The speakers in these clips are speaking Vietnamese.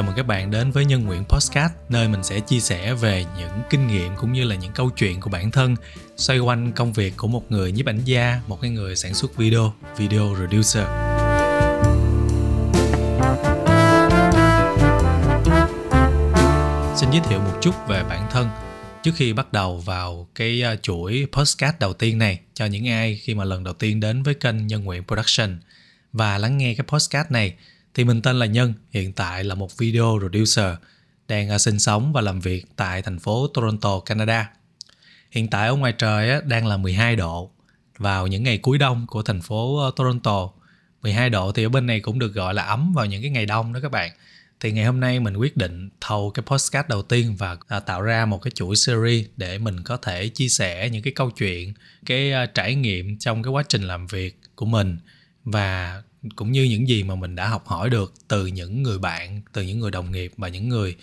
Chào mừng các bạn đến với Nhân Nguyện postcard nơi mình sẽ chia sẻ về những kinh nghiệm cũng như là những câu chuyện của bản thân xoay quanh công việc của một người nhiếp ảnh gia, một cái người sản xuất video, video producer. Xin giới thiệu một chút về bản thân trước khi bắt đầu vào cái à, chuỗi postcard đầu tiên này cho những ai khi mà lần đầu tiên đến với kênh Nhân Nguyện Production và lắng nghe cái postcard này thì mình tên là Nhân, hiện tại là một video producer đang à, sinh sống và làm việc tại thành phố Toronto, Canada. Hiện tại ở ngoài trời đang là 12 độ vào những ngày cuối đông của thành phố ờ, Toronto. 12 độ thì ở bên này cũng được gọi là ấm vào những cái ngày đông đó các bạn. Thì ngày hôm nay mình quyết định thâu cái podcast đầu tiên và à, tạo ra một cái chuỗi series để mình có thể chia sẻ những cái câu chuyện, cái à, trải nghiệm trong cái quá trình làm việc của mình và cũng như những gì mà mình đã học hỏi được từ những người bạn từ những người đồng nghiệp và những người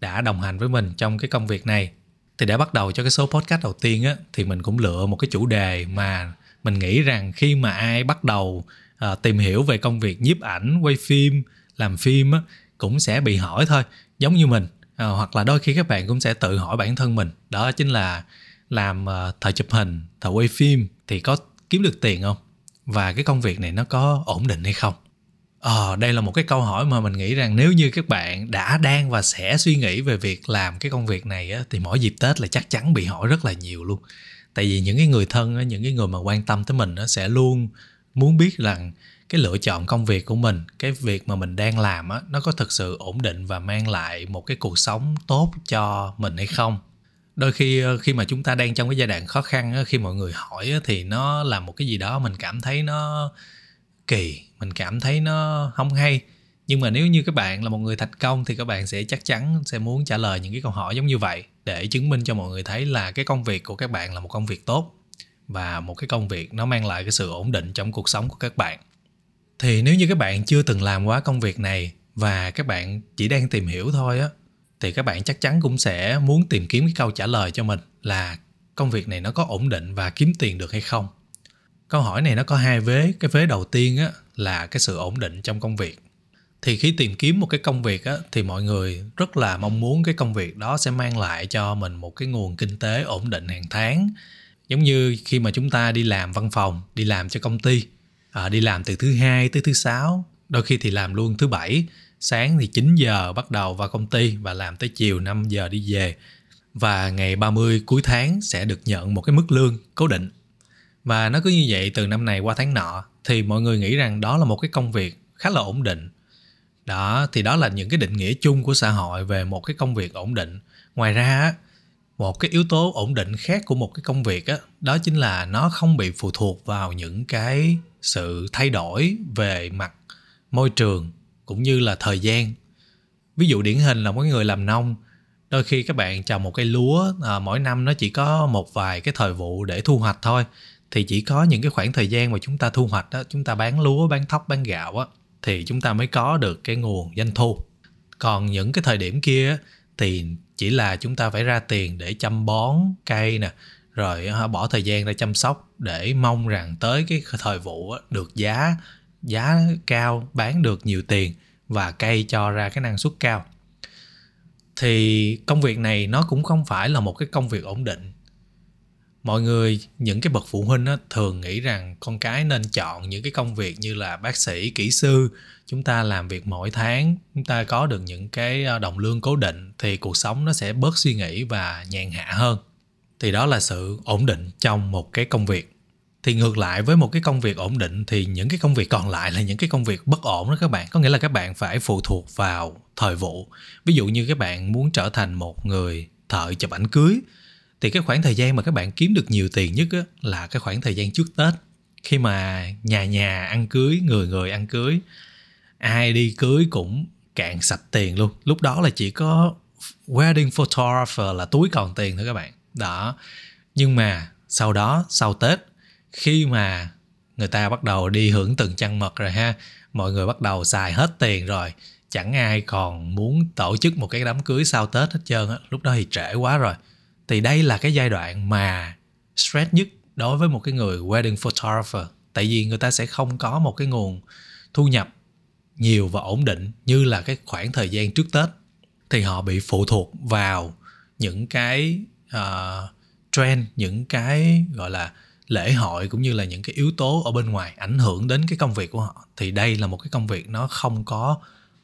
đã đồng hành với mình trong cái công việc này thì để bắt đầu cho cái số podcast đầu tiên á thì mình cũng lựa một cái chủ đề mà mình nghĩ rằng khi mà ai bắt đầu à, tìm hiểu về công việc nhiếp ảnh quay phim làm phim á cũng sẽ bị hỏi thôi giống như mình à, hoặc là đôi khi các bạn cũng sẽ tự hỏi bản thân mình đó chính là làm à, ờ, thời chụp hình thợ quay phim thì có kiếm được tiền không và cái công việc này nó có ổn định hay không ờ đây là một cái câu hỏi mà mình nghĩ rằng nếu như các bạn đã đang và sẽ suy nghĩ về việc làm cái công việc này á, thì mỗi dịp tết là chắc chắn bị hỏi rất là nhiều luôn tại vì những cái người thân á, những cái người mà quan tâm tới mình á, sẽ luôn muốn biết rằng cái lựa chọn công việc của mình cái việc mà mình đang làm á nó có thực sự ổn định và mang lại một cái cuộc sống tốt cho mình hay không đôi khi ờ, khi mà chúng ta đang trong cái giai đoạn khó khăn khi mọi người hỏi thì nó là một cái gì đó mình cảm thấy nó kỳ mình cảm thấy nó không hay nhưng mà nếu như các bạn là một người thành công thì các bạn sẽ chắc chắn sẽ muốn trả lời những cái câu hỏi giống như vậy để chứng minh cho mọi người thấy là cái công việc của các bạn là một công việc tốt và một cái công việc nó mang lại cái sự ổn định trong cuộc sống của các bạn thì nếu như các bạn chưa từng làm quá công việc này và các bạn chỉ đang tìm hiểu thôi á thì các bạn chắc chắn cũng sẽ muốn tìm kiếm cái câu trả lời cho mình là công việc này nó có ổn định và kiếm tiền được hay không câu hỏi này nó có hai vế cái vế đầu tiên á, là cái sự ổn định trong công việc thì khi tìm kiếm một cái công việc á, thì mọi người rất là mong muốn cái công việc đó sẽ mang lại cho mình một cái nguồn kinh tế ổn định hàng tháng giống như khi mà chúng ta đi làm văn phòng đi làm cho công ty à, đi làm từ thứ hai tới thứ sáu đôi khi thì làm luôn thứ bảy Sáng thì 9 giờ bắt đầu vào công ty và làm tới chiều 5 giờ đi về. Và ngày 30 cuối tháng sẽ được nhận một cái mức lương cố định. Và nó cứ như vậy từ năm này qua tháng nọ thì mọi người nghĩ rằng đó là một cái công việc khá là ổn định. Đó, thì đó là những cái định nghĩa chung của xã hội về một cái công việc ổn định. Ngoài ra, một cái yếu tố ổn định khác của một cái công việc đó, đó chính là nó không bị phụ thuộc vào những cái sự thay đổi về mặt môi trường cũng như là thời gian ví dụ điển hình là mấy người làm nông đôi khi các bạn trồng một cây lúa à, mỗi năm nó chỉ có một vài cái thời vụ để thu hoạch thôi thì chỉ có những cái khoảng thời gian mà chúng ta thu hoạch đó chúng ta bán lúa bán thóc bán gạo á thì chúng ta mới có được cái nguồn doanh thu còn những cái thời điểm kia thì chỉ là chúng ta phải ra tiền để chăm bón cây nè rồi à, bỏ thời gian ra chăm sóc để mong rằng tới cái thời vụ được giá giá cao bán được nhiều tiền và cây cho ra cái năng suất cao thì công việc này nó cũng không phải là một cái công việc ổn định mọi người những cái bậc phụ huynh á, thường nghĩ rằng con cái nên chọn những cái công việc như là bác sĩ kỹ sư chúng ta làm việc mỗi tháng chúng ta có được những cái ờ, đồng lương cố định thì cuộc sống nó sẽ bớt suy nghĩ và nhàn hạ hơn thì đó là sự ổn định trong một cái công việc thì ngược lại với một cái công việc ổn định thì những cái công việc còn lại là những cái công việc bất ổn đó các bạn có nghĩa là các bạn phải phụ thuộc vào thời vụ ví dụ như các bạn muốn trở thành một người thợ chụp ảnh cưới thì cái khoảng thời gian mà các bạn kiếm được nhiều tiền nhất á, là cái khoảng thời gian trước tết khi mà nhà nhà ăn cưới người người ăn cưới ai đi cưới cũng cạn sạch tiền luôn lúc đó là chỉ có wedding photographer là túi còn tiền thôi các bạn đó nhưng mà sau đó sau tết khi mà người ta bắt đầu đi hưởng từng chăn mật rồi ha mọi người bắt đầu xài hết tiền rồi chẳng ai còn muốn tổ chức một cái đám cưới sau tết hết trơn á lúc đó thì trễ quá rồi thì đây là cái giai đoạn mà stress nhất đối với một cái người wedding photographer tại vì người ta sẽ không có một cái nguồn thu nhập nhiều và ổn định như là cái khoảng thời gian trước tết thì họ bị phụ thuộc vào những cái uh, trend những cái gọi là lễ hội cũng như là những cái yếu tố ở bên ngoài ảnh hưởng đến cái công việc của họ thì đây là một cái công việc nó không có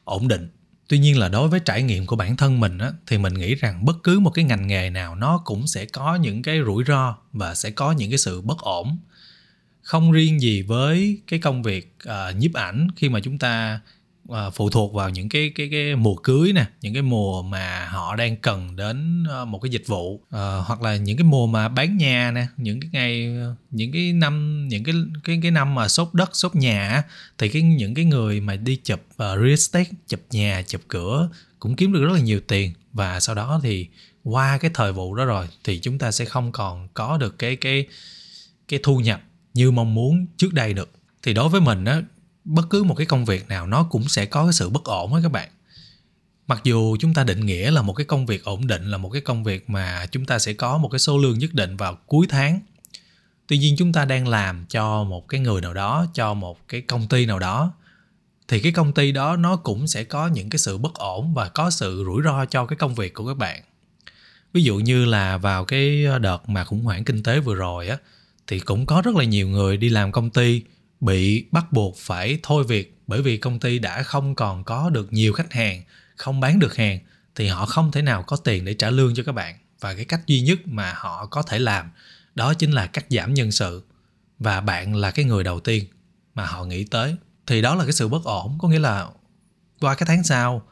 ổn định tuy nhiên là đối với trải nghiệm của bản thân mình á, thì mình nghĩ rằng bất cứ một cái ngành nghề nào nó cũng sẽ có những cái rủi ro và sẽ có những cái sự bất ổn không riêng gì với cái công việc uh, nhiếp ảnh khi mà chúng ta à, phụ thuộc vào những cái cái cái mùa cưới nè những cái mùa mà họ đang cần đến à, một cái dịch vụ à, hoặc là những cái mùa mà bán nhà nè những cái ngày những cái năm những cái cái cái năm mà sốt đất sốt nhà thì cái những cái người mà đi chụp uh, real estate chụp nhà chụp cửa cũng kiếm được rất là nhiều tiền và sau đó thì qua cái thời vụ đó rồi thì chúng ta sẽ không còn có được cái cái cái thu nhập như mong muốn trước đây được thì đối với mình á bất cứ một cái công việc nào nó cũng sẽ có cái sự bất ổn á các bạn mặc dù chúng ta định nghĩa là một cái công việc ổn định là một cái công việc mà chúng ta sẽ có một cái số lương nhất định vào cuối tháng tuy nhiên chúng ta đang làm cho một cái người nào đó cho một cái công ty nào đó thì cái công ty đó nó cũng sẽ có những cái sự bất ổn và có sự rủi ro cho cái công việc của các bạn ví dụ như là vào cái đợt mà khủng hoảng kinh tế vừa rồi á thì cũng có rất là nhiều người đi làm công ty bị bắt buộc phải thôi việc bởi vì công ty đã không còn có được nhiều khách hàng, không bán được hàng thì họ không thể nào có tiền để trả lương cho các bạn và cái cách duy nhất mà họ có thể làm đó chính là cắt giảm nhân sự và bạn là cái người đầu tiên mà họ nghĩ tới thì đó là cái sự bất ổn có nghĩa là qua cái tháng sau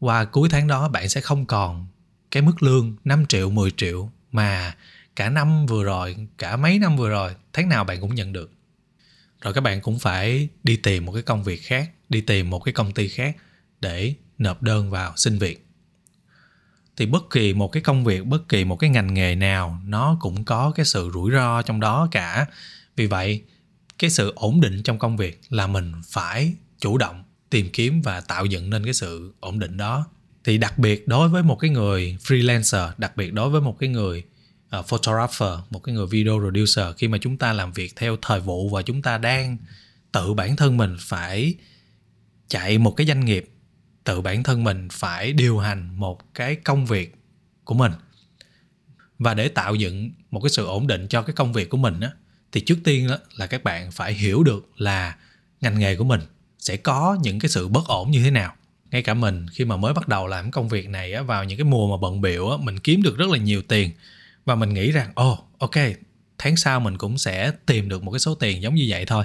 qua cuối tháng đó bạn sẽ không còn cái mức lương 5 triệu 10 triệu mà cả năm vừa rồi cả mấy năm vừa rồi tháng nào bạn cũng nhận được rồi các bạn cũng phải đi tìm một cái công việc khác đi tìm một cái công ty khác để nộp đơn vào xin việc thì bất kỳ một cái công việc bất kỳ một cái ngành nghề nào nó cũng có cái sự rủi ro trong đó cả vì vậy cái sự ổn định trong công việc là mình phải chủ động tìm kiếm và tạo dựng nên cái sự ổn định đó thì đặc biệt đối với một cái người freelancer đặc biệt đối với một cái người uh, photographer một cái người video producer khi mà chúng ta làm việc theo thời vụ và chúng ta đang tự bản thân mình phải chạy một cái doanh nghiệp tự bản thân mình phải điều hành một cái công việc của mình và để tạo dựng một cái sự ổn định cho cái công việc của mình á thì trước tiên đó là các bạn phải hiểu được là ngành nghề của mình sẽ có những cái sự bất ổn như thế nào ngay cả mình khi mà mới bắt đầu làm công việc này á, vào những cái mùa mà bận biểu á, mình kiếm được rất là nhiều tiền và mình nghĩ rằng ồ oh, ok tháng sau mình cũng sẽ tìm được một cái số tiền giống như vậy thôi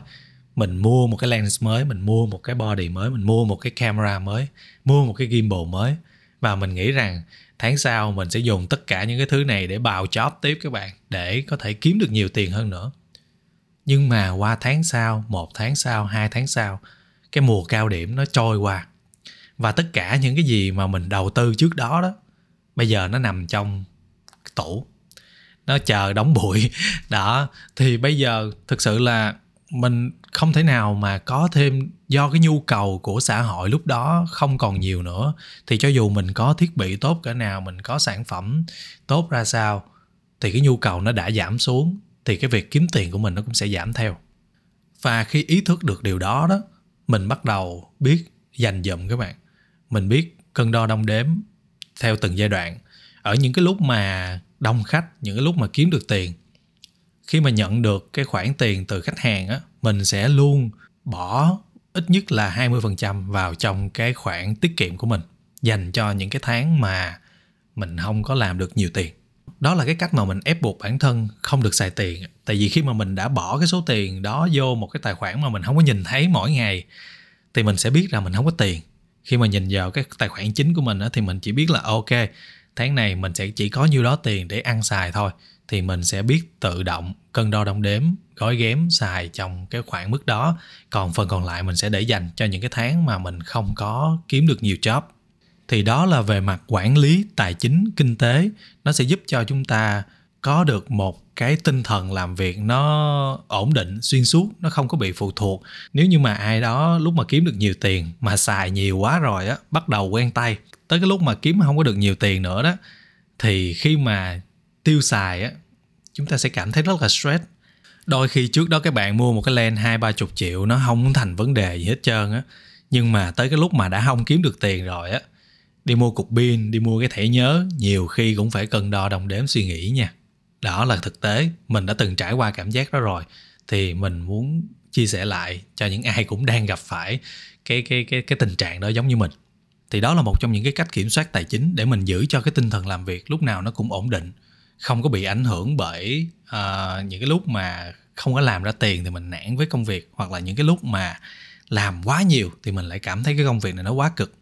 mình mua một cái lens mới mình mua một cái body mới mình mua một cái camera mới mua một cái gimbal mới và mình nghĩ rằng tháng sau mình sẽ dùng tất cả những cái thứ này để bào job tiếp các bạn để có thể kiếm được nhiều tiền hơn nữa nhưng mà qua tháng sau một tháng sau hai tháng sau cái mùa cao điểm nó trôi qua và tất cả những cái gì mà mình đầu tư trước đó đó bây giờ nó nằm trong tủ nó chờ đóng bụi đó thì bây giờ thực sự là mình không thể nào mà có thêm do cái nhu cầu của xã hội lúc đó không còn nhiều nữa thì cho dù mình có thiết bị tốt cỡ nào mình có sản phẩm tốt ra sao thì cái nhu cầu nó đã giảm xuống thì cái việc kiếm tiền của mình nó cũng sẽ giảm theo và khi ý thức được điều đó đó mình bắt đầu biết dành dụm các bạn mình biết cân đo đong đếm theo từng giai đoạn ở những cái lúc mà đông khách những cái lúc mà kiếm được tiền khi mà nhận được cái khoản tiền từ khách hàng á mình sẽ luôn bỏ ít nhất là 20% vào trong cái khoản tiết kiệm của mình dành cho những cái tháng mà mình không có làm được nhiều tiền đó là cái cách mà mình ép buộc bản thân không được xài tiền tại vì khi mà mình đã bỏ cái số tiền đó vô một cái tài khoản mà mình không có nhìn thấy mỗi ngày thì mình sẽ biết là mình không có tiền khi mà nhìn vào cái tài khoản chính của mình thì mình chỉ biết là ok tháng này mình sẽ chỉ có nhiêu đó tiền để ăn xài thôi thì mình sẽ biết tự động cân đo đong đếm gói ghém xài trong cái khoảng mức đó còn phần còn lại mình sẽ để dành cho những cái tháng mà mình không có kiếm được nhiều job thì đó là về mặt quản lý tài chính kinh tế nó sẽ giúp cho chúng ta có được một cái tinh thần làm việc nó ổn định xuyên suốt nó không có bị phụ thuộc nếu như mà ai đó lúc mà kiếm được nhiều tiền mà xài nhiều quá rồi á bắt đầu quen tay tới cái lúc mà kiếm không có được nhiều tiền nữa đó thì khi mà tiêu xài á chúng ta sẽ cảm thấy rất là stress đôi khi trước đó các bạn mua một cái len hai ba chục triệu nó không thành vấn đề gì hết trơn á nhưng mà tới cái lúc mà đã không kiếm được tiền rồi á đi mua cục pin đi mua cái thẻ nhớ nhiều khi cũng phải cân đo đồng đếm suy nghĩ nha đó là thực tế mình đã từng trải qua cảm giác đó rồi thì mình muốn chia sẻ lại cho những ai cũng đang gặp phải cái cái cái cái tình trạng đó giống như mình thì đó là một trong những cái cách kiểm soát tài chính để mình giữ cho cái tinh thần làm việc lúc nào nó cũng ổn định không có bị ảnh hưởng bởi uh, những cái lúc mà không có làm ra tiền thì mình nản với công việc hoặc là những cái lúc mà làm quá nhiều thì mình lại cảm thấy cái công việc này nó quá cực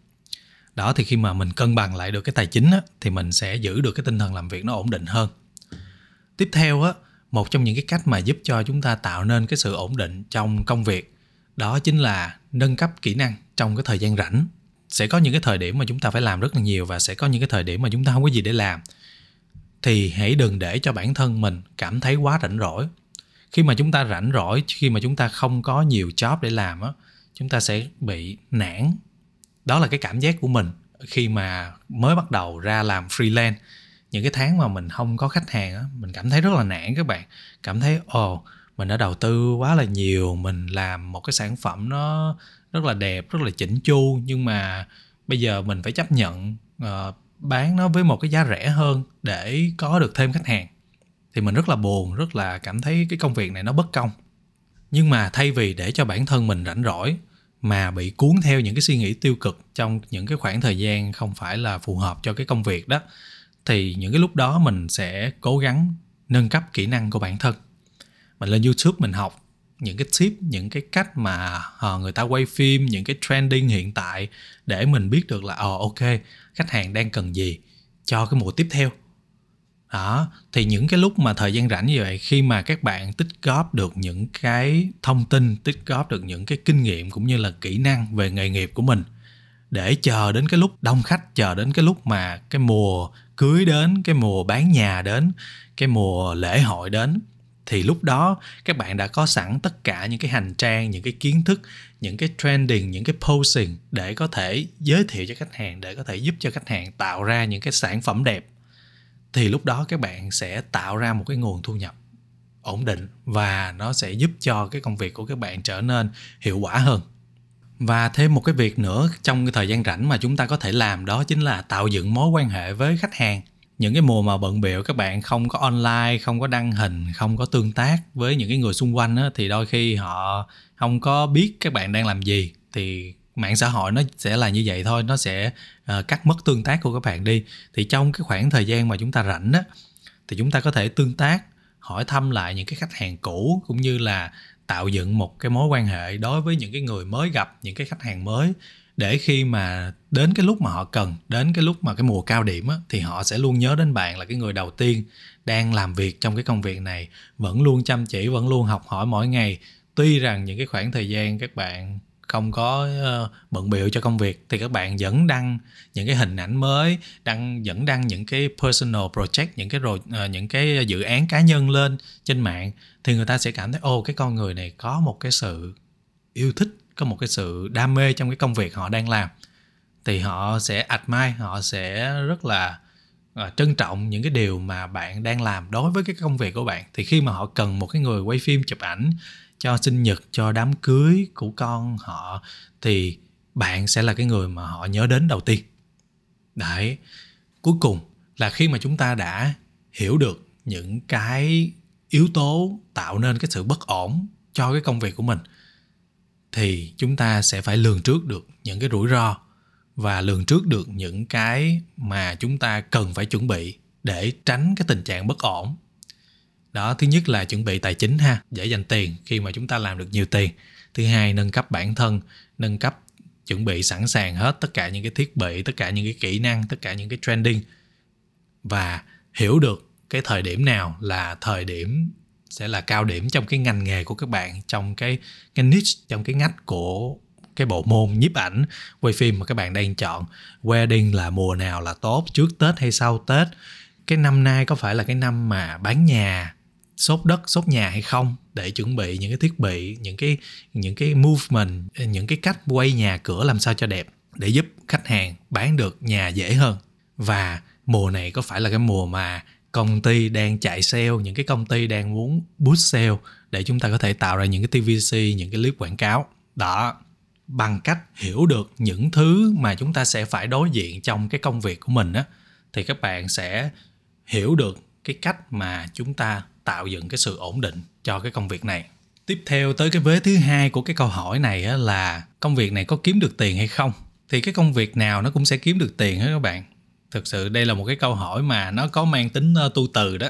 đó thì khi mà mình cân bằng lại được cái tài chính á, thì mình sẽ giữ được cái tinh thần làm việc nó ổn định hơn tiếp theo á một trong những cái cách mà giúp cho chúng ta tạo nên cái sự ổn định trong công việc đó chính là nâng cấp kỹ năng trong cái thời gian rảnh sẽ có những cái thời điểm mà chúng ta phải làm rất là nhiều và sẽ có những cái thời điểm mà chúng ta không có gì để làm thì hãy đừng để cho bản thân mình cảm thấy quá rảnh rỗi khi mà chúng ta rảnh rỗi khi mà chúng ta không có nhiều job để làm á chúng ta sẽ bị nản đó là cái cảm giác của mình khi mà mới bắt đầu ra làm freelance những cái tháng mà mình không có khách hàng á mình cảm thấy rất là nản các bạn cảm thấy ồ oh, mình đã đầu tư quá là nhiều mình làm một cái sản phẩm nó rất là đẹp rất là chỉnh chu nhưng mà bây giờ mình phải chấp nhận uh, bán nó với một cái giá rẻ hơn để có được thêm khách hàng thì mình rất là buồn rất là cảm thấy cái công việc này nó bất công nhưng mà thay vì để cho bản thân mình rảnh rỗi mà bị cuốn theo những cái suy nghĩ tiêu cực trong những cái khoảng thời gian không phải là phù hợp cho cái công việc đó thì những cái lúc đó mình sẽ cố gắng nâng cấp kỹ năng của bản thân mình lên youtube mình học những cái tip những cái cách mà ờ, người ta quay phim những cái trending hiện tại để mình biết được là ờ uh, ok khách hàng đang cần gì cho cái mùa tiếp theo đó thì những cái lúc mà thời gian rảnh như vậy khi mà các bạn tích góp được những cái thông tin tích góp được những cái kinh nghiệm cũng như là kỹ năng về nghề nghiệp của mình để chờ đến cái lúc đông khách chờ đến cái lúc mà cái mùa cưới đến cái mùa bán nhà đến cái mùa lễ hội đến thì lúc đó các bạn đã có sẵn tất cả những cái hành trang những cái kiến thức những cái trending những cái posing để có thể giới thiệu cho khách hàng để có thể giúp cho khách hàng tạo ra những cái sản phẩm đẹp thì lúc đó các bạn sẽ tạo ra một cái nguồn thu nhập ổn định và nó sẽ giúp cho cái công việc của các bạn trở nên hiệu quả hơn và thêm một cái việc nữa trong cái thời gian rảnh mà chúng ta có thể làm đó chính là tạo dựng mối quan hệ với khách hàng những cái mùa mà bận biểu các bạn không có online không có đăng hình không có tương tác với những cái người xung quanh á, thì đôi khi họ không có biết các bạn đang làm gì thì mạng xã hội nó sẽ là như vậy thôi nó sẽ uh, cắt mất tương tác của các bạn đi thì trong cái khoảng thời gian mà chúng ta rảnh á thì chúng ta có thể tương tác hỏi thăm lại những cái khách hàng cũ cũng như là tạo dựng một cái mối quan hệ đối với những cái người mới gặp những cái khách hàng mới để khi mà đến cái lúc mà họ cần đến cái lúc mà cái mùa cao điểm á, thì họ sẽ luôn nhớ đến bạn là cái người đầu tiên đang làm việc trong cái công việc này vẫn luôn chăm chỉ vẫn luôn học hỏi mỗi ngày tuy rằng những cái khoảng thời gian các bạn không có ờ, bận biểu cho công việc thì các bạn vẫn đăng những cái hình ảnh mới đăng vẫn đăng những cái personal project những cái rồi ờ, những cái dự án cá nhân lên trên mạng thì người ta sẽ cảm thấy ô cái con người này có một cái sự yêu thích có một cái sự đam mê trong cái công việc họ đang làm thì họ sẽ admire họ sẽ rất là uh, trân trọng những cái điều mà bạn đang làm đối với cái công việc của bạn thì khi mà họ cần một cái người quay phim chụp ảnh cho sinh nhật cho đám cưới của con họ thì bạn sẽ là cái người mà họ nhớ đến đầu tiên đấy cuối cùng là khi mà chúng ta đã hiểu được những cái yếu tố tạo nên cái sự bất ổn cho cái công việc của mình thì chúng ta sẽ phải lường trước được những cái rủi ro và lường trước được những cái mà chúng ta cần phải chuẩn bị để tránh cái tình trạng bất ổn đó thứ nhất là chuẩn bị tài chính ha dễ dành tiền khi mà chúng ta làm được nhiều tiền thứ hai nâng cấp bản thân nâng cấp chuẩn bị sẵn sàng hết tất cả những cái thiết bị tất cả những cái kỹ năng tất cả những cái trending và hiểu được cái thời điểm nào là thời điểm sẽ là cao điểm trong cái ngành nghề của các bạn trong cái cái niche trong cái ngách của cái bộ môn nhiếp ảnh quay phim mà các bạn đang chọn wedding là mùa nào là tốt trước tết hay sau tết cái năm nay có phải là cái năm mà bán nhà sốt đất sốt nhà hay không để chuẩn bị những cái thiết bị những cái những cái movement những cái cách quay nhà cửa làm sao cho đẹp để giúp khách hàng bán được nhà dễ hơn và mùa này có phải là cái mùa mà công ty đang chạy sale những cái công ty đang muốn boost sale để chúng ta có thể tạo ra những cái tvc những cái clip quảng cáo đó bằng cách hiểu được những thứ mà chúng ta sẽ phải đối diện trong cái công việc của mình á thì các bạn sẽ hiểu được cái cách mà chúng ta tạo dựng cái sự ổn định cho cái công việc này tiếp theo tới cái vế thứ hai của cái câu hỏi này á, là công việc này có kiếm được tiền hay không thì cái công việc nào nó cũng sẽ kiếm được tiền hết các bạn thực sự đây là một cái câu hỏi mà nó có mang tính tu từ đó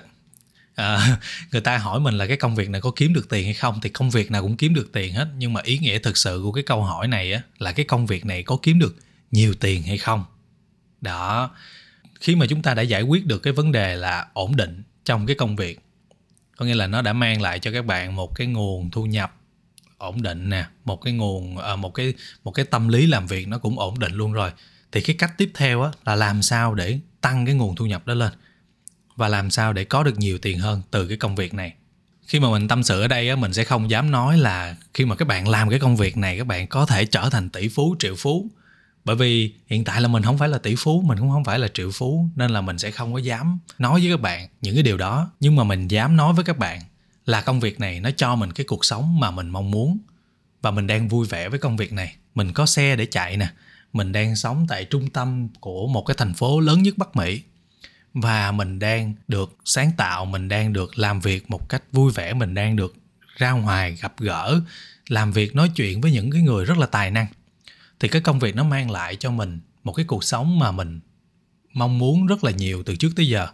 à, người ta hỏi mình là cái công việc này có kiếm được tiền hay không thì công việc nào cũng kiếm được tiền hết nhưng mà ý nghĩa thực sự của cái câu hỏi này á, là cái công việc này có kiếm được nhiều tiền hay không đó khi mà chúng ta đã giải quyết được cái vấn đề là ổn định trong cái công việc có nghĩa là nó đã mang lại cho các bạn một cái nguồn thu nhập ổn định nè một cái nguồn à, một cái một cái tâm lý làm việc nó cũng ổn định luôn rồi thì cái cách tiếp theo á là làm sao để tăng cái nguồn thu nhập đó lên và làm sao để có được nhiều tiền hơn từ cái công việc này khi mà mình tâm sự ở đây á mình sẽ không dám nói là khi mà các bạn làm cái công việc này các bạn có thể trở thành tỷ phú triệu phú bởi vì hiện tại là mình không phải là tỷ phú mình cũng không phải là triệu phú nên là mình sẽ không có dám nói với các bạn những cái điều đó nhưng mà mình dám nói với các bạn là công việc này nó cho mình cái cuộc sống mà mình mong muốn và mình đang vui vẻ với công việc này mình có xe để chạy nè mình đang sống tại trung tâm của một cái thành phố lớn nhất bắc mỹ và mình đang được sáng tạo mình đang được làm việc một cách vui vẻ mình đang được ra ngoài gặp gỡ làm việc nói chuyện với những cái người rất là tài năng thì cái công việc nó mang lại cho mình một cái cuộc sống mà mình mong muốn rất là nhiều từ trước tới giờ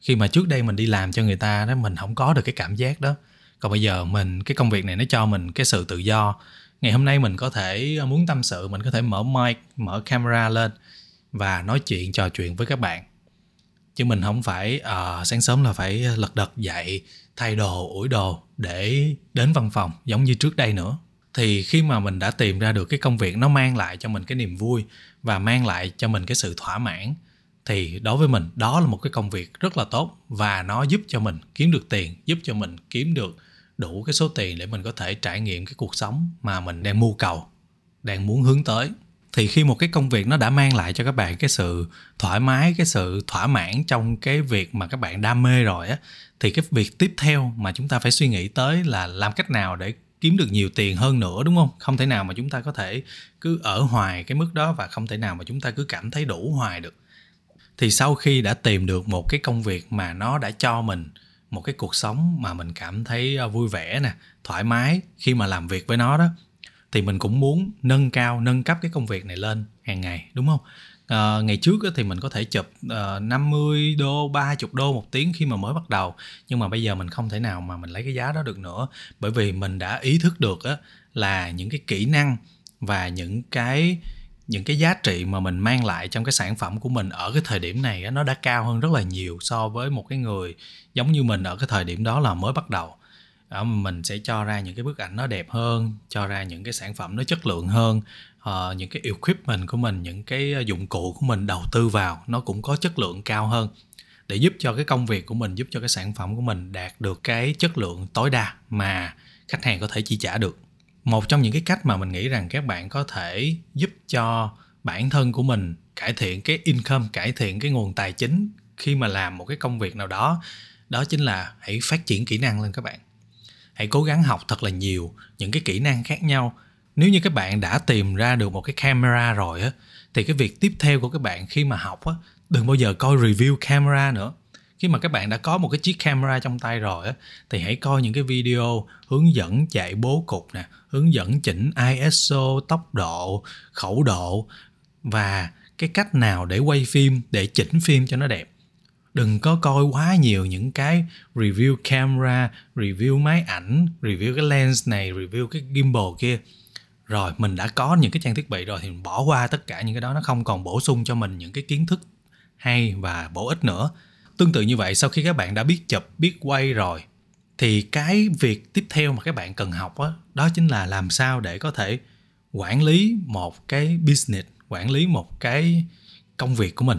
khi mà trước đây mình đi làm cho người ta đó mình không có được cái cảm giác đó còn bây giờ mình cái công việc này nó cho mình cái sự tự do ngày hôm nay mình có thể muốn tâm sự mình có thể mở mic mở camera lên và nói chuyện trò chuyện với các bạn chứ mình không phải uh, sáng sớm là phải lật đật dậy thay đồ ủi đồ để đến văn phòng giống như trước đây nữa thì khi mà mình đã tìm ra được cái công việc nó mang lại cho mình cái niềm vui và mang lại cho mình cái sự thỏa mãn thì đối với mình đó là một cái công việc rất là tốt và nó giúp cho mình kiếm được tiền giúp cho mình kiếm được đủ cái số tiền để mình có thể trải nghiệm cái cuộc sống mà mình đang mưu cầu đang muốn hướng tới thì khi một cái công việc nó đã mang lại cho các bạn cái sự thoải mái cái sự thỏa mãn trong cái việc mà các bạn đam mê rồi á thì cái việc tiếp theo mà chúng ta phải suy nghĩ tới là làm cách nào để kiếm được nhiều tiền hơn nữa đúng không không thể nào mà chúng ta có thể cứ ở hoài cái mức đó và không thể nào mà chúng ta cứ cảm thấy đủ hoài được thì sau khi đã tìm được một cái công việc mà nó đã cho mình một cái cuộc sống mà mình cảm thấy à, vui vẻ nè thoải mái khi mà làm việc với nó đó thì mình cũng muốn nâng cao nâng cấp cái công việc này lên hàng ngày đúng không à, ngày trước thì mình có thể chụp uh, ờ, 50 đô 30 đô một tiếng khi mà mới bắt đầu nhưng mà bây giờ mình không thể nào mà mình lấy cái giá đó được nữa bởi vì mình đã ý thức được á, là những cái kỹ năng và những cái những cái giá trị mà mình mang lại trong cái sản phẩm của mình ở cái thời điểm này nó đã cao hơn rất là nhiều so với một cái người giống như mình ở cái thời điểm đó là mới bắt đầu đó mình sẽ cho ra những cái bức ảnh nó đẹp hơn cho ra những cái sản phẩm nó chất lượng hơn uh, những cái equipment của mình những cái ờ, dụng cụ của mình đầu tư vào nó cũng có chất lượng cao hơn để giúp cho cái công việc của mình giúp cho cái sản phẩm của mình đạt được cái chất lượng tối đa mà khách hàng có thể chi trả được một trong những cái cách mà mình nghĩ rằng các bạn có thể giúp cho bản thân của mình cải thiện cái income cải thiện cái nguồn tài chính khi mà làm một cái công việc nào đó đó chính là hãy phát triển kỹ năng lên các bạn hãy cố gắng học thật là nhiều những cái kỹ năng khác nhau nếu như các bạn đã tìm ra được một cái camera rồi á thì cái việc tiếp theo của các bạn khi mà học á đừng bao giờ coi review camera nữa khi mà các bạn đã có một cái chiếc camera trong tay rồi á thì hãy coi những cái video hướng dẫn chạy bố cục nè hướng dẫn chỉnh ISO tốc độ khẩu độ và cái cách nào để quay phim để chỉnh phim cho nó đẹp đừng có coi quá nhiều những cái review camera review máy ảnh review cái lens này review cái gimbal kia rồi mình đã có những cái trang thiết bị rồi thì mình bỏ qua tất cả những cái đó nó không còn bổ sung cho mình những cái kiến thức hay và bổ ích nữa tương tự như vậy sau khi các bạn đã biết chụp biết quay rồi thì cái việc tiếp theo mà các bạn cần học đó, đó chính là làm sao để có thể quản lý một cái business quản lý một cái công việc của mình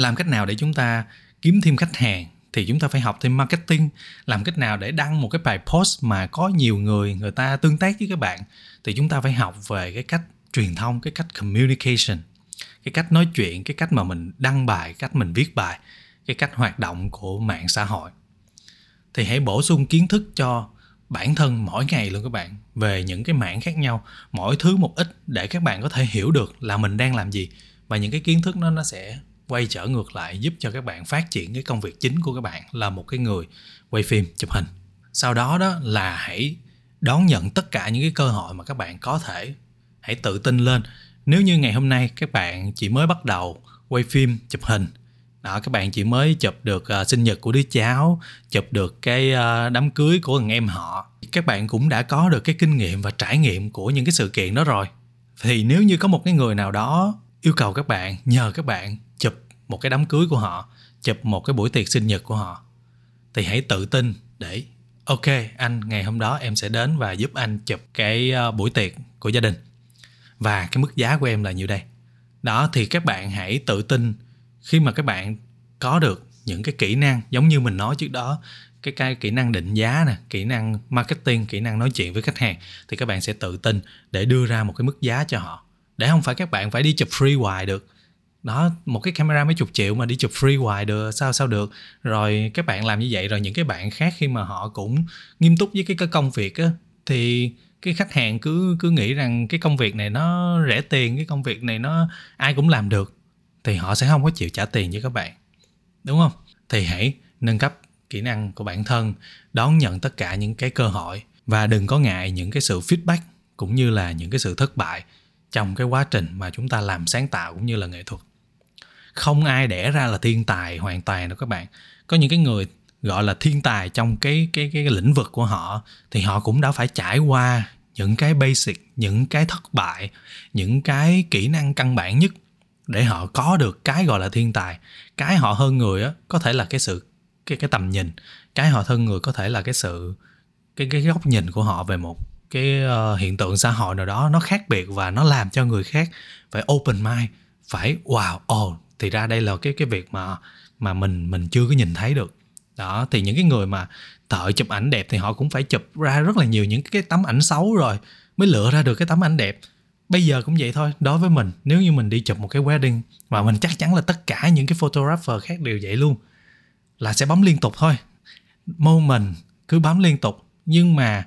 làm cách nào để chúng ta kiếm thêm khách hàng thì chúng ta phải học thêm marketing làm cách nào để đăng một cái bài post mà có nhiều người người ta tương tác với các bạn thì chúng ta phải học về cái cách truyền thông cái cách communication cái cách nói chuyện cái cách mà mình đăng bài cách mình viết bài cái cách hoạt động của mạng xã hội thì hãy bổ sung kiến thức cho bản thân mỗi ngày luôn các bạn về những cái mảng khác nhau mỗi thứ một ít để các bạn có thể hiểu được là mình đang làm gì và những cái kiến thức nó nó sẽ quay trở ngược lại giúp cho các bạn phát triển cái công việc chính của các bạn là một cái người quay phim chụp hình sau đó đó là hãy đón nhận tất cả những cái cơ hội mà các bạn có thể hãy tự tin lên nếu như ngày hôm nay các bạn chỉ mới bắt đầu quay phim chụp hình đó các bạn chỉ mới chụp được uh, sinh nhật của đứa cháu chụp được cái uh, đám cưới của thằng em họ các bạn cũng đã có được cái kinh nghiệm và trải nghiệm của những cái sự kiện đó rồi thì nếu như có một cái người nào đó yêu cầu các bạn nhờ các bạn một cái đám cưới của họ, chụp một cái buổi tiệc sinh nhật của họ. Thì hãy tự tin để ok anh ngày hôm đó em sẽ đến và giúp anh chụp cái ờ, buổi tiệc của gia đình. Và cái mức giá của em là nhiêu đây? Đó thì các bạn hãy tự tin khi mà các bạn có được những cái kỹ năng giống như mình nói trước đó cái, cái kỹ năng định giá nè kỹ năng marketing kỹ năng nói chuyện với khách hàng thì các bạn sẽ tự tin để đưa ra một cái mức giá cho họ để không phải các bạn phải đi chụp free hoài được đó một cái camera mấy chục triệu mà đi chụp free hoài được sao sao được rồi các bạn làm như vậy rồi những cái bạn khác khi mà họ cũng nghiêm túc với cái, cái công việc á thì cái khách hàng cứ cứ nghĩ rằng cái công việc này nó rẻ tiền cái công việc này nó ai cũng làm được thì họ sẽ không có chịu trả tiền cho các bạn đúng không thì hãy nâng cấp kỹ năng của bản thân đón nhận tất cả những cái cơ hội và đừng có ngại những cái sự feedback cũng như là những cái sự thất bại trong cái quá trình mà chúng ta làm sáng tạo cũng như là nghệ thuật không ai đẻ ra là thiên tài hoàn toàn đâu các bạn có những cái người gọi là thiên tài trong cái cái cái, lĩnh vực của họ thì họ cũng đã phải trải qua những cái basic những cái thất bại những cái kỹ năng căn bản nhất để họ có được cái gọi là thiên tài cái họ hơn người á có thể là cái sự cái cái tầm nhìn cái họ hơn người có thể là cái sự cái cái góc nhìn của họ về một cái uh, hiện tượng xã hội nào đó nó khác biệt và nó làm cho người khác phải open mind phải wow oh thì ra đây là cái cái việc mà mà mình mình chưa có nhìn thấy được đó thì những cái người mà thợ chụp ảnh đẹp thì họ cũng phải chụp ra rất là nhiều những cái tấm ảnh xấu rồi mới lựa ra được cái tấm ảnh đẹp bây giờ cũng vậy thôi đối với mình nếu như mình đi chụp một cái wedding mà mình chắc chắn là tất cả những cái photographer khác đều vậy luôn là sẽ bấm liên tục thôi moment cứ bấm liên tục nhưng mà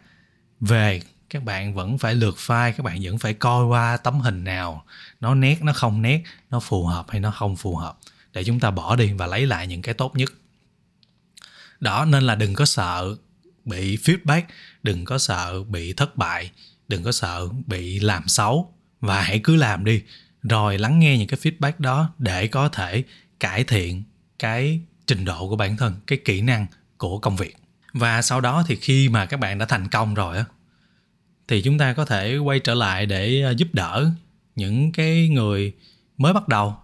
về các bạn vẫn phải lượt file các bạn vẫn phải coi qua tấm hình nào nó nét nó không nét nó phù hợp hay nó không phù hợp để chúng ta bỏ đi và lấy lại những cái tốt nhất đó nên là đừng có sợ bị feedback đừng có sợ bị thất bại đừng có sợ bị làm xấu và hãy cứ làm đi rồi lắng nghe những cái feedback đó để có thể cải thiện cái trình độ của bản thân cái kỹ năng của công việc và sau đó thì khi mà các bạn đã thành công rồi á thì chúng ta có thể quay trở lại để ờ, giúp đỡ những cái người mới bắt đầu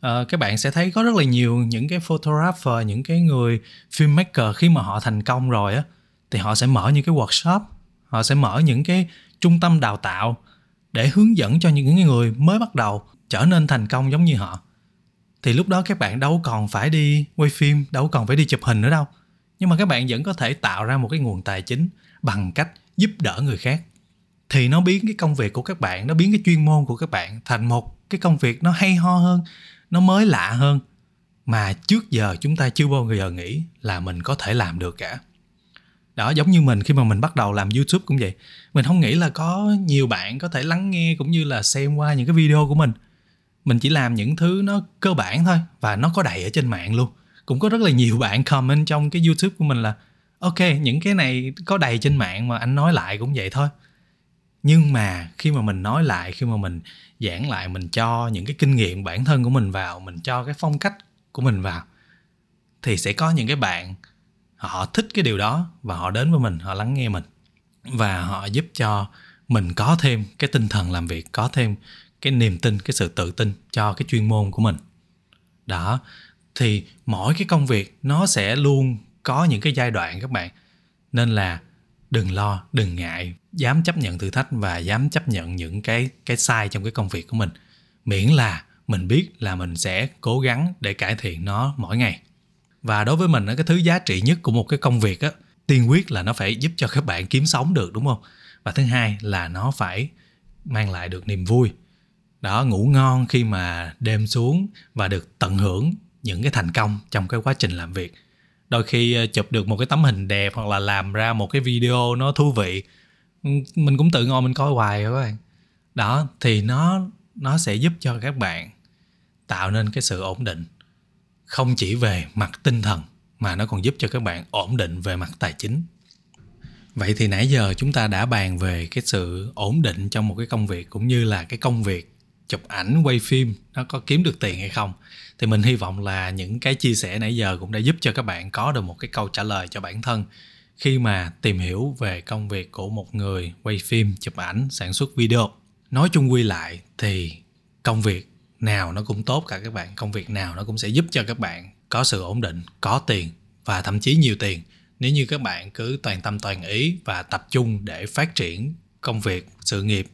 à, các bạn sẽ thấy có rất là nhiều những cái photographer những cái người filmmaker khi mà họ thành công rồi á thì họ sẽ mở những cái workshop họ sẽ mở những cái trung tâm đào tạo để hướng dẫn cho những cái người mới bắt đầu trở nên thành công giống như họ thì lúc đó các bạn đâu còn phải đi quay phim đâu còn phải đi chụp hình nữa đâu nhưng mà các bạn vẫn có thể tạo ra một cái nguồn tài chính bằng cách giúp đỡ người khác thì nó biến cái công việc của các bạn nó biến cái chuyên môn của các bạn thành một cái công việc nó hay ho hơn nó mới lạ hơn mà trước giờ chúng ta chưa bao giờ nghĩ là mình có thể làm được cả đó giống như mình khi mà mình bắt đầu làm youtube cũng vậy mình không nghĩ là có nhiều bạn có thể lắng nghe cũng như là xem qua những cái video của mình mình chỉ làm những thứ nó cơ bản thôi và nó có đầy ở trên mạng luôn cũng có rất là nhiều bạn comment trong cái youtube của mình là ok những cái này có đầy trên mạng mà anh nói lại cũng vậy thôi nhưng mà khi mà mình nói lại khi mà mình giảng lại mình cho những cái kinh nghiệm bản thân của mình vào mình cho cái phong cách của mình vào thì sẽ có những cái bạn họ thích cái điều đó và họ đến với mình họ lắng nghe mình và họ giúp cho mình có thêm cái tinh thần làm việc có thêm cái niềm tin cái sự tự tin cho cái chuyên môn của mình đó thì mỗi cái công việc nó sẽ luôn có những cái giai đoạn các bạn nên là đừng lo đừng ngại dám chấp nhận thử thách và dám chấp nhận những cái cái sai trong cái công việc của mình miễn là mình biết là mình sẽ cố gắng để cải thiện nó mỗi ngày và đối với mình cái thứ giá trị nhất của một cái công việc á tiên quyết là nó phải giúp cho các bạn kiếm sống được đúng không và thứ hai là nó phải mang lại được niềm vui đó ngủ ngon khi mà đêm xuống và được tận hưởng những cái thành công trong cái quá trình làm việc đôi khi ờ, chụp được một cái tấm hình đẹp hoặc là làm ra một cái video nó thú vị mình cũng tự ngồi mình coi hoài các bạn đó thì nó nó sẽ giúp cho các bạn tạo nên cái sự ổn định không chỉ về mặt tinh thần mà nó còn giúp cho các bạn ổn định về mặt tài chính vậy thì nãy giờ chúng ta đã bàn về cái sự ổn định trong một cái công việc cũng như là cái công việc chụp ảnh quay phim nó có kiếm được tiền hay không thì mình hy vọng là những cái chia sẻ nãy giờ cũng đã giúp cho các bạn có được một cái câu trả lời cho bản thân khi mà tìm hiểu về công việc của một người quay phim chụp ảnh sản xuất video nói chung quy lại thì công việc nào nó cũng tốt cả các bạn công việc nào nó cũng sẽ giúp cho các bạn có sự ổn định có tiền và thậm chí nhiều tiền nếu như các bạn cứ toàn tâm toàn ý và tập trung để phát triển công việc sự nghiệp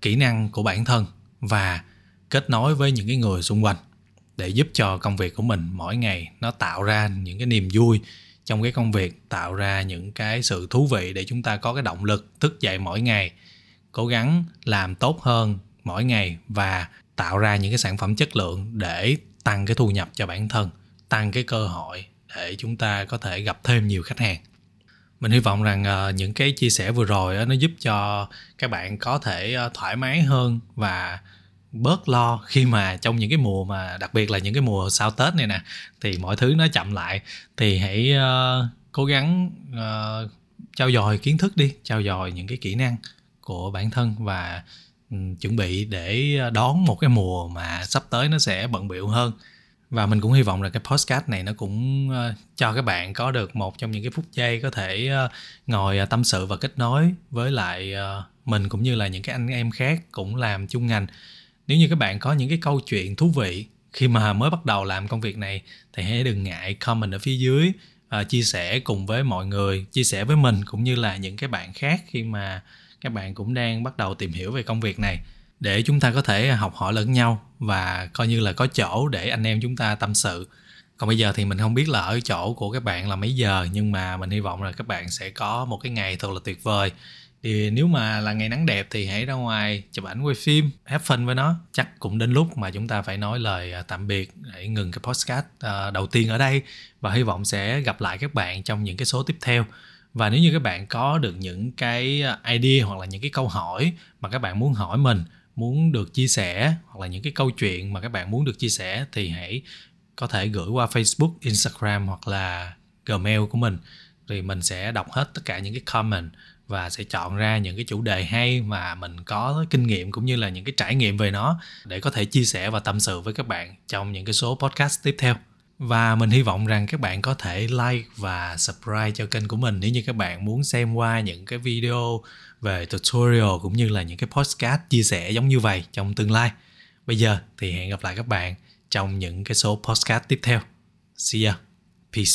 kỹ năng của bản thân và kết nối với những cái người xung quanh để giúp cho công việc của mình mỗi ngày nó tạo ra những cái niềm vui trong cái công việc tạo ra những cái sự thú vị để chúng ta có cái động lực thức dậy mỗi ngày cố gắng làm tốt hơn mỗi ngày và tạo ra những cái sản phẩm chất lượng để tăng cái thu nhập cho bản thân tăng cái cơ hội để chúng ta có thể gặp thêm nhiều khách hàng mình hy vọng rằng ờ, những cái chia sẻ vừa rồi nó giúp cho các bạn có thể ờ, thoải mái hơn và bớt lo khi mà trong những cái mùa mà đặc biệt là những cái mùa sau tết này nè thì mọi thứ nó chậm lại thì hãy uh, cố gắng uh, ờ, trao dồi kiến thức đi trao dồi những cái kỹ năng của bản thân và um, chuẩn bị để đón một cái mùa mà sắp tới nó sẽ bận biểu hơn và mình cũng hy vọng là cái podcast này nó cũng uh, cho các bạn có được một trong những cái phút giây có thể uh, ngồi uh, tâm sự và kết nối với lại uh, mình cũng như là những cái anh em khác cũng làm chung ngành nếu như các bạn có những cái câu chuyện thú vị khi mà mới bắt đầu làm công việc này thì hãy đừng ngại comment ở phía dưới uh, chia sẻ cùng với mọi người, chia sẻ với mình cũng như là những cái bạn khác khi mà các bạn cũng đang bắt đầu tìm hiểu về công việc này để chúng ta có thể học hỏi lẫn nhau và coi như là có chỗ để anh em chúng ta tâm sự. Còn bây giờ thì mình không biết là ở chỗ của các bạn là mấy giờ nhưng mà mình hy vọng là các bạn sẽ có một cái ngày thật là tuyệt vời thì nếu mà là ngày nắng đẹp thì hãy ra ngoài chụp ảnh quay phim hép phần với nó chắc cũng đến lúc mà chúng ta phải nói lời à, tạm biệt để ngừng cái podcast à, đầu tiên ở đây và hy vọng sẽ gặp lại các bạn trong những cái số tiếp theo và nếu như các bạn có được những cái à, idea hoặc là những cái câu hỏi mà các bạn muốn hỏi mình muốn được chia sẻ hoặc là những cái câu chuyện mà các bạn muốn được chia sẻ thì hãy có thể gửi qua Facebook, Instagram hoặc là Gmail của mình thì mình sẽ đọc hết tất cả những cái comment và sẽ chọn ra những cái chủ đề hay mà mình có kinh nghiệm cũng như là những cái trải nghiệm về nó để có thể chia sẻ và tâm sự với các bạn trong những cái số podcast tiếp theo và mình hy vọng rằng các bạn có thể like và subscribe cho kênh của mình nếu như các bạn muốn xem qua những cái video về tutorial cũng như là những cái podcast chia sẻ giống như vậy trong tương lai. Bây giờ thì hẹn gặp lại các bạn trong những cái số podcast tiếp theo. See ya. Peace.